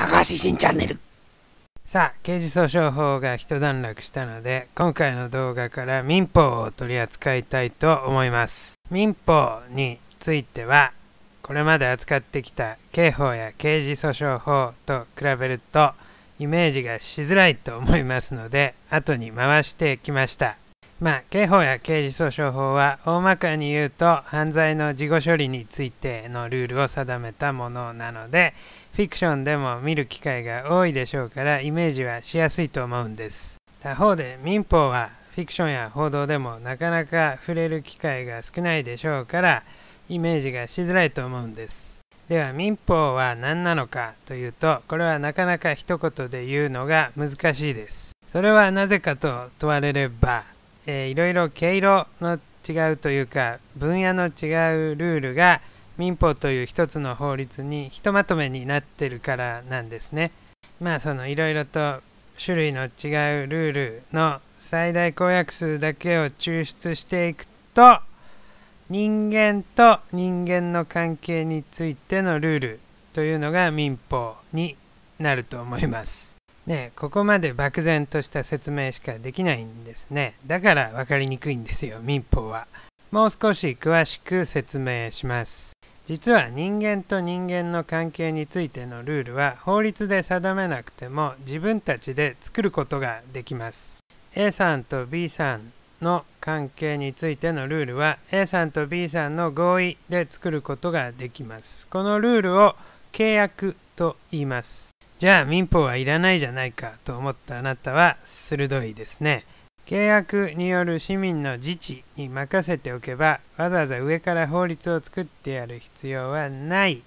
高橋新チャンネルさあ刑事訴訟法が一段落したので今回の動画から民法を取り扱いたいと思います民法についてはこれまで扱ってきた刑法や刑事訴訟法と比べるとイメージがしづらいと思いますので後に回してきましたまあ、刑法や刑事訴訟法は大まかに言うと犯罪の事後処理についてのルールを定めたものなのでフィクションでも見る機会が多いでしょうからイメージはしやすいと思うんです他方で民法はフィクションや報道でもなかなか触れる機会が少ないでしょうからイメージがしづらいと思うんですでは民法は何なのかというとこれはなかなか一言で言うのが難しいですそれはなぜかと問われればえー、いろいろ毛色の違うというか分野の違うルールが民法という一つの法律にひとまとめになってるからなんですね。まあそのいろいろと種類の違うルールの最大公約数だけを抽出していくと人間と人間の関係についてのルールというのが民法になると思います。ね、ここまで漠然とした説明しかできないんですね。だから分かりにくいんですよ、民法は。もう少し詳しく説明します。実は人間と人間の関係についてのルールは法律で定めなくても自分たちで作ることができます。A さんと B さんの関係についてのルールは A さんと B さんの合意で作ることができます。このルールを契約と言います。じゃあ民法はいらないじゃないかと思ったあなたは鋭いですね。契約による市民の自治に任せておけばわざわざ上から法律を作ってやる必要はない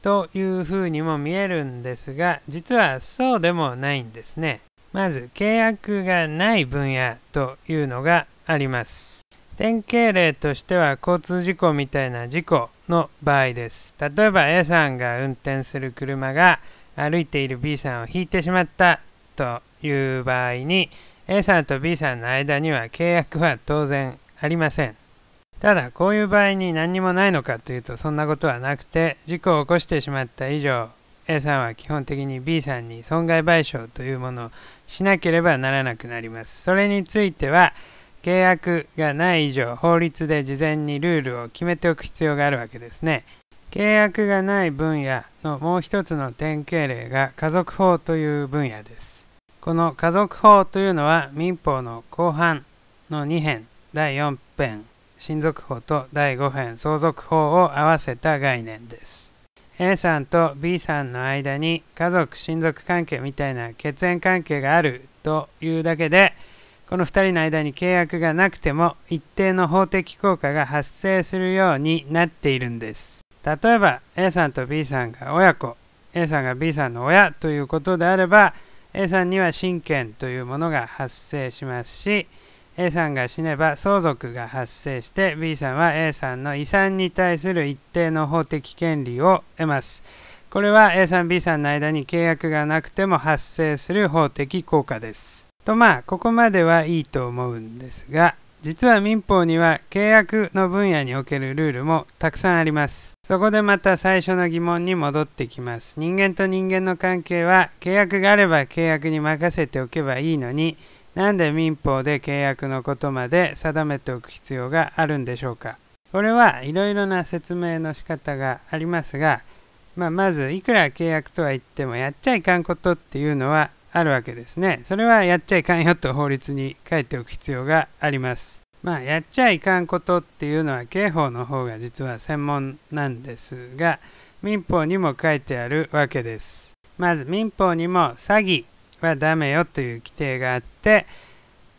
というふうにも見えるんですが実はそうでもないんですね。まず契約がない分野というのがあります。典型例としては交通事故みたいな事故の場合です。例えば A さんが運転する車が歩いている B さんを引いてしまったという場合に A さんと B さんの間には契約は当然ありません。ただこういう場合に何にもないのかというとそんなことはなくて事故を起こしてしまった以上 A さんは基本的に B さんに損害賠償というものをしなければならなくなります。それについては契約がない以上法律で事前にルールを決めておく必要があるわけですね。契約がない分野のもう一つの典型例が家族法という分野です。この家族法というのは民法の後半の2編第4編親族法と第5編相続法を合わせた概念です。A さんと B さんの間に家族親族関係みたいな血縁関係があるというだけでこの2人の間に契約がなくても一定の法的効果が発生するようになっているんです。例えば A さんと B さんが親子 A さんが B さんの親ということであれば A さんには親権というものが発生しますし A さんが死ねば相続が発生して B さんは A さんの遺産に対する一定の法的権利を得ます。これは A さん B さんの間に契約がなくても発生する法的効果です。とまあここまではいいと思うんですが実は民法には契約の分野におけるルールもたくさんありますそこでまた最初の疑問に戻ってきます人間と人間の関係は契約があれば契約に任せておけばいいのになんで民法で契約のことまで定めておく必要があるんでしょうかこれはいろいろな説明の仕方がありますが、まあ、まずいくら契約とは言ってもやっちゃいかんことっていうのはあるわけですね。それはやっちゃいかんよと法律に書いておく必要があります。まあ、やっちゃいかんことっていうのは刑法の方が実は専門なんですが、民法にも書いてあるわけです。まず民法にも詐欺はダメよという規定があって、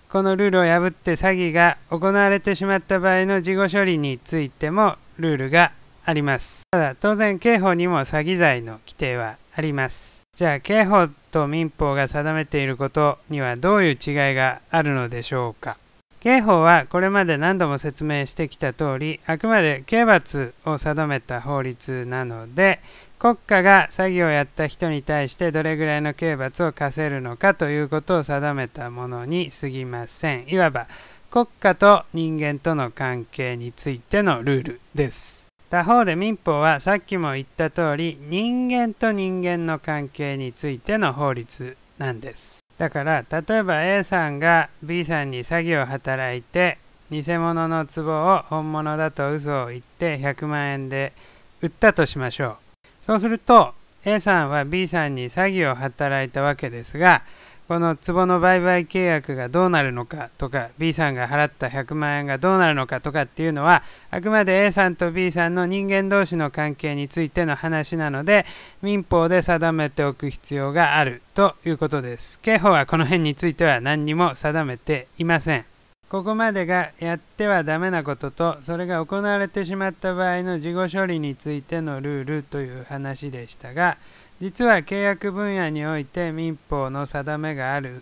このルールを破って詐欺が行われてしまった場合の事後処理についてもルールがあります。ただ、当然刑法にも詐欺罪の規定はあります。じゃあ刑法と民法が定めていることにはどういう違いがあるのでしょうか刑法はこれまで何度も説明してきた通りあくまで刑罰を定めた法律なので国家が詐欺をやった人に対してどれぐらいの刑罰を課せるのかということを定めたものに過ぎませんいわば国家と人間との関係についてのルールです他方で民法はさっきも言った通り人間と人間の関係についての法律なんですだから例えば A さんが B さんに詐欺を働いて偽物の壺を本物だと嘘を言って100万円で売ったとしましょうそうすると A さんは B さんに詐欺を働いたわけですがこの壺の売買契約がどうなるのかとか B さんが払った100万円がどうなるのかとかっていうのはあくまで A さんと B さんの人間同士の関係についての話なので民法で定めておく必要があるということです刑法はこの辺については何にも定めていませんここまでがやってはダメなこととそれが行われてしまった場合の事後処理についてのルールという話でしたが実は契約分野において民法の定めがある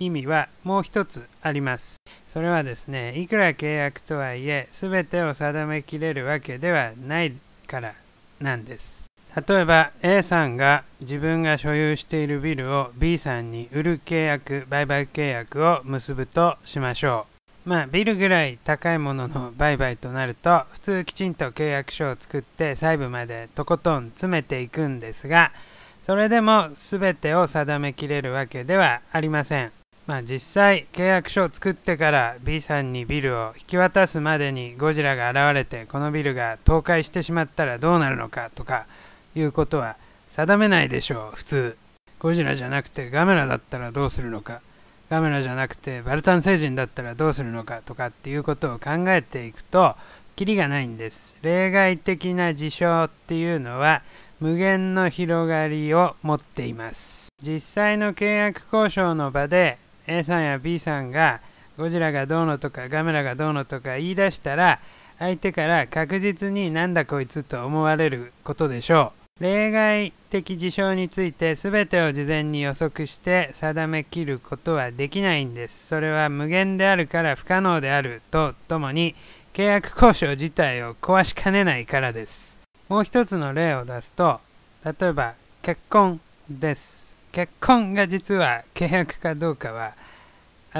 意味はもう一つあります。それはですねいくら契約とはいえ全てを定めきれるわけではないからなんです。例えば A さんが自分が所有しているビルを B さんに売る契約売買契約を結ぶとしましょう。まあ、ビルぐらい高いものの売買となると、普通きちんと契約書を作って細部までとことん詰めていくんですが、それでも全てを定めきれるわけではありません。まあ、実際、契約書を作ってから B さんにビルを引き渡すまでにゴジラが現れて、このビルが倒壊してしまったらどうなるのかとかいうことは定めないでしょう、普通。ゴジラじゃなくてガメラだったらどうするのか。カメラじゃなくてバルタン星人だったらどうするのかとかっていうことを考えていくとキリがないんです例外的な事象っていうのは無限の広がりを持っています実際の契約交渉の場で A さんや B さんがゴジラがどうのとかガメラがどうのとか言い出したら相手から確実になんだこいつと思われることでしょう例外的事象について全てを事前に予測して定めきることはできないんです。それは無限であるから不可能であるとともに契約交渉自体を壊しかねないからです。もう一つの例を出すと例えば結婚です。結婚が実は契約かどうかは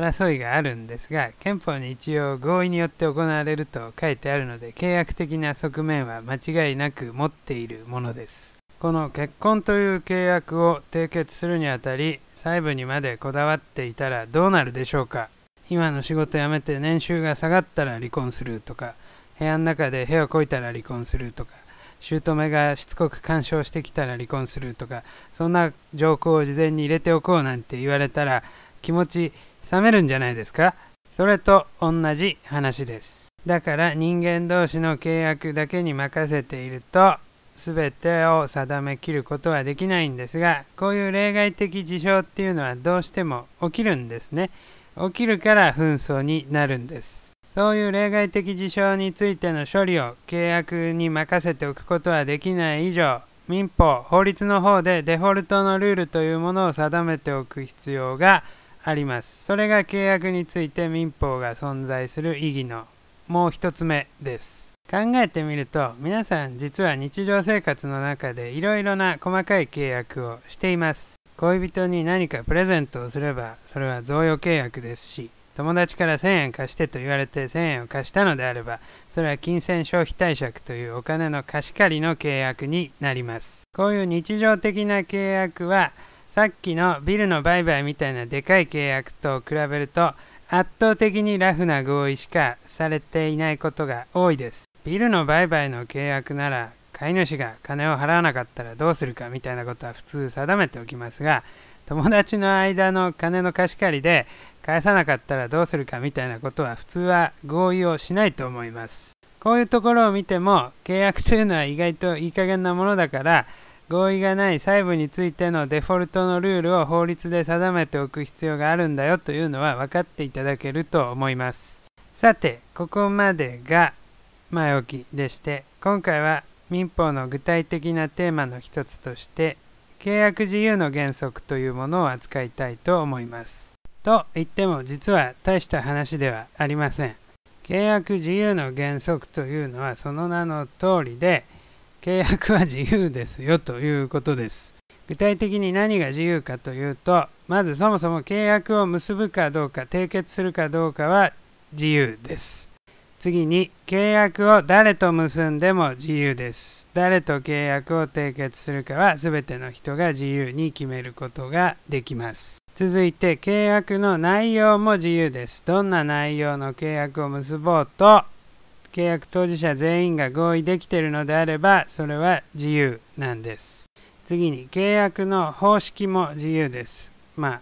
争いがあるんですが憲法に一応合意によって行われると書いてあるので契約的な側面は間違いなく持っているものですこの結婚という契約を締結するにあたり細部にまでこだわっていたらどうなるでしょうか今の仕事辞めて年収が下がったら離婚するとか部屋の中で部屋をこいたら離婚するとか姑がしつこく干渉してきたら離婚するとかそんな条項を事前に入れておこうなんて言われたら気持ち冷めるんじゃないですかそれと同じ話です。だから人間同士の契約だけに任せていると全てを定めきることはできないんですがこういう例外的事象っていうのはどうしても起きるんですね起きるから紛争になるんですそういう例外的事象についての処理を契約に任せておくことはできない以上民法法律の方でデフォルトのルールというものを定めておく必要があります。それが契約について民法が存在する意義のもう一つ目です。考えてみると皆さん実は日常生活の中でいろいろな細かい契約をしています恋人に何かプレゼントをすればそれは贈与契約ですし友達から1000円貸してと言われて1000円を貸したのであればそれは金銭消費貸借というお金の貸し借りの契約になりますこういう日常的な契約はさっきのビルの売買みたいなでかい契約と比べると圧倒的にラフな合意しかされていないことが多いです。ビルの売買の契約なら飼い主が金を払わなかったらどうするかみたいなことは普通定めておきますが友達の間の金の貸し借りで返さなかったらどうするかみたいなことは普通は合意をしないと思いますこういうところを見ても契約というのは意外といい加減なものだから合意がない細部についてのデフォルトのルールを法律で定めておく必要があるんだよというのは分かっていただけると思いますさてここまでが前置きでして今回は民法の具体的なテーマの一つとして契約自由の原則というものを扱いたいと思います。と言っても実は大した話ではありません。契約自由の原則というのはその名の通りで契約は自由ですよということです。具体的に何が自由かというと、まずそもそも契約を結ぶかどうか、締結するかどうかは自由です。次に、契約を誰と結んでも自由です。誰と契約を締結するかは全ての人が自由に決めることができます。続いて、契約の内容も自由です。どんな内容の契約を結ぼうと、契約当事者全員が合意できているのであればそれは自由なんです次に契約の方式も自由ですまあ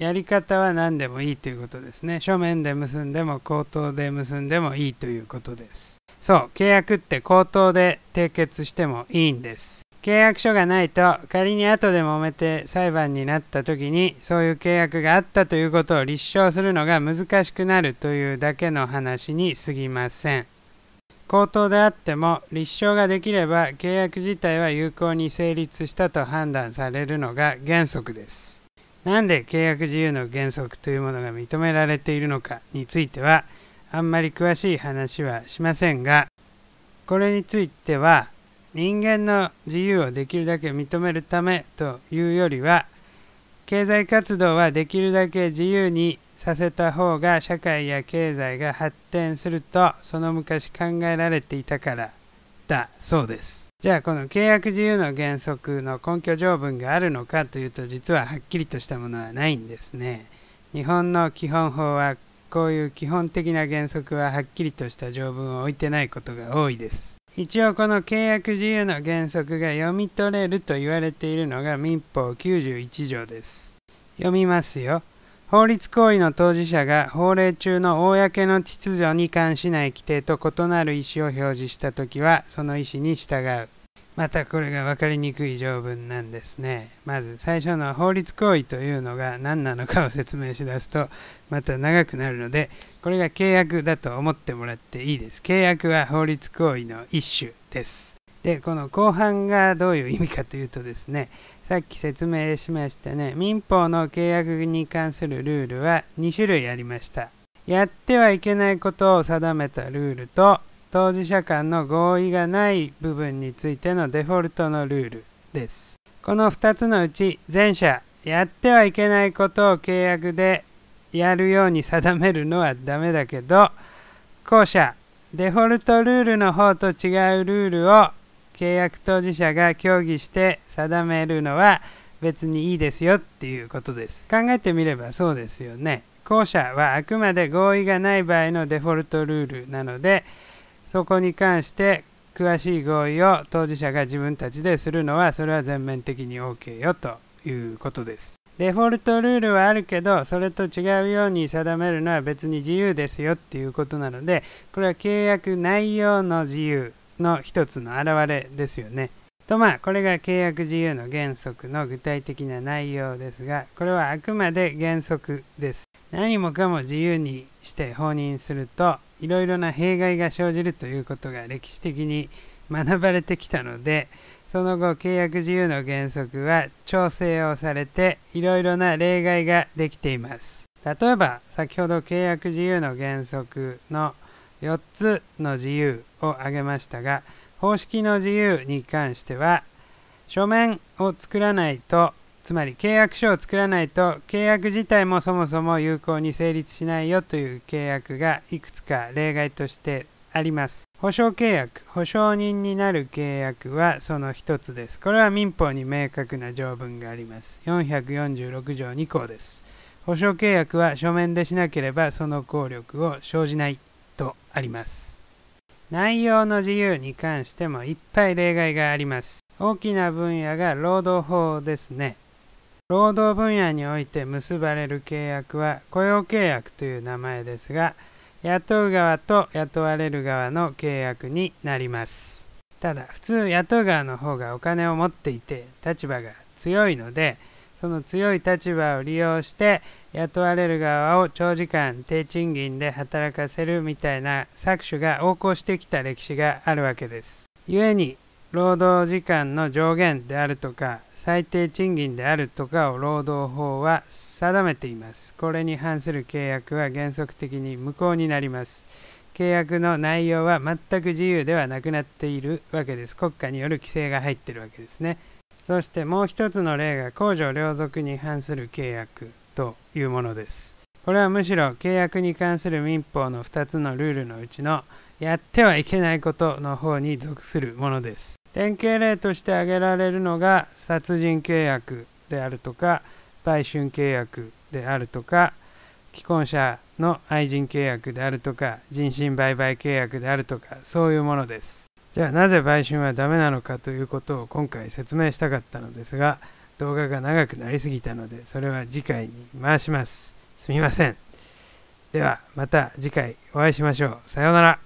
やり方は何でもいいということですね書面で結んでも口頭で結んでもいいということですそう契約って口頭で締結してもいいんです契約書がないと仮に後で揉めて裁判になった時にそういう契約があったということを立証するのが難しくなるというだけの話に過ぎません口頭であっても立証ができれば契約自体は有効に成立したと判断されるのが原則です。なんで契約自由の原則というものが認められているのかについてはあんまり詳しい話はしませんがこれについては人間の自由をできるだけ認めるためというよりは経済活動はできるだけ自由にさせた方が社会や経済が発展するとその昔考えられていたからだそうですじゃあこの契約自由の原則の根拠条文があるのかというと実ははっきりとしたものはないんですね日本の基本法はこういう基本的な原則ははっきりとした条文を置いてないことが多いです一応この契約自由の原則が読み取れると言われているのが民法91条です読みますよ法律行為の当事者が法令中の公の秩序に関しない規定と異なる意思を表示したときはその意思に従う。またこれが分かりにくい条文なんですね。まず最初の法律行為というのが何なのかを説明しだすとまた長くなるのでこれが契約だと思ってもらっていいです。契約は法律行為の一種です。でこの後半がどういう意味かというとですねさっき説明しましたね民法の契約に関するルールは2種類ありましたやってはいけないことを定めたルールと当事者間の合意がない部分についてのデフォルトのルールですこの2つのうち前者やってはいけないことを契約でやるように定めるのはダメだけど後者デフォルトルールの方と違うルールを契約当事者が協議して定めるのは別にいいですよっていうことです考えてみればそうですよね後者はあくまで合意がない場合のデフォルトルールなのでそこに関して詳しい合意を当事者が自分たちでするのはそれは全面的に OK よということですデフォルトルールはあるけどそれと違うように定めるのは別に自由ですよっていうことなのでこれは契約内容の自由の一つの表れですよね。とまあこれが契約自由の原則の具体的な内容ですがこれはあくまで原則です。何もかも自由にして放任するといろいろな弊害が生じるということが歴史的に学ばれてきたのでその後契約自由の原則は調整をされていろいろな例外ができています。例えば先ほど契約自由の原則の4つの自由を挙げましたが方式の自由に関しては書面を作らないとつまり契約書を作らないと契約自体もそもそも有効に成立しないよという契約がいくつか例外としてあります。保証契約、保証人になる契約はその一つです。これは民法に明確な条文があります。446条2項です。保証契約は書面でしなければその効力を生じない。とあります。内容の自由に関してもいっぱい例外があります。大きな分野が労働法ですね。労働分野において結ばれる契約は雇用契約という名前ですが、雇う側と雇われる側の契約になります。ただ、普通雇う側の方がお金を持っていて立場が強いので、その強い立場を利用して雇われる側を長時間低賃金で働かせるみたいな搾取が横行してきた歴史があるわけです。故に労働時間の上限であるとか最低賃金であるとかを労働法は定めています。これに反する契約は原則的に無効になります。契約の内容は全く自由ではなくなっているわけです。国家による規制が入っているわけですね。そしてもう一つの例が公序良俗に反する契約というものです。これはむしろ契約に関する民法の2つのルールのうちのやってはいけないことの方に属するものです。典型例として挙げられるのが殺人契約であるとか売春契約であるとか既婚者の愛人契約であるとか人身売買契約であるとかそういうものです。じゃあなぜ売春はダメなのかということを今回説明したかったのですが動画が長くなりすぎたのでそれは次回に回しますすみませんではまた次回お会いしましょうさようなら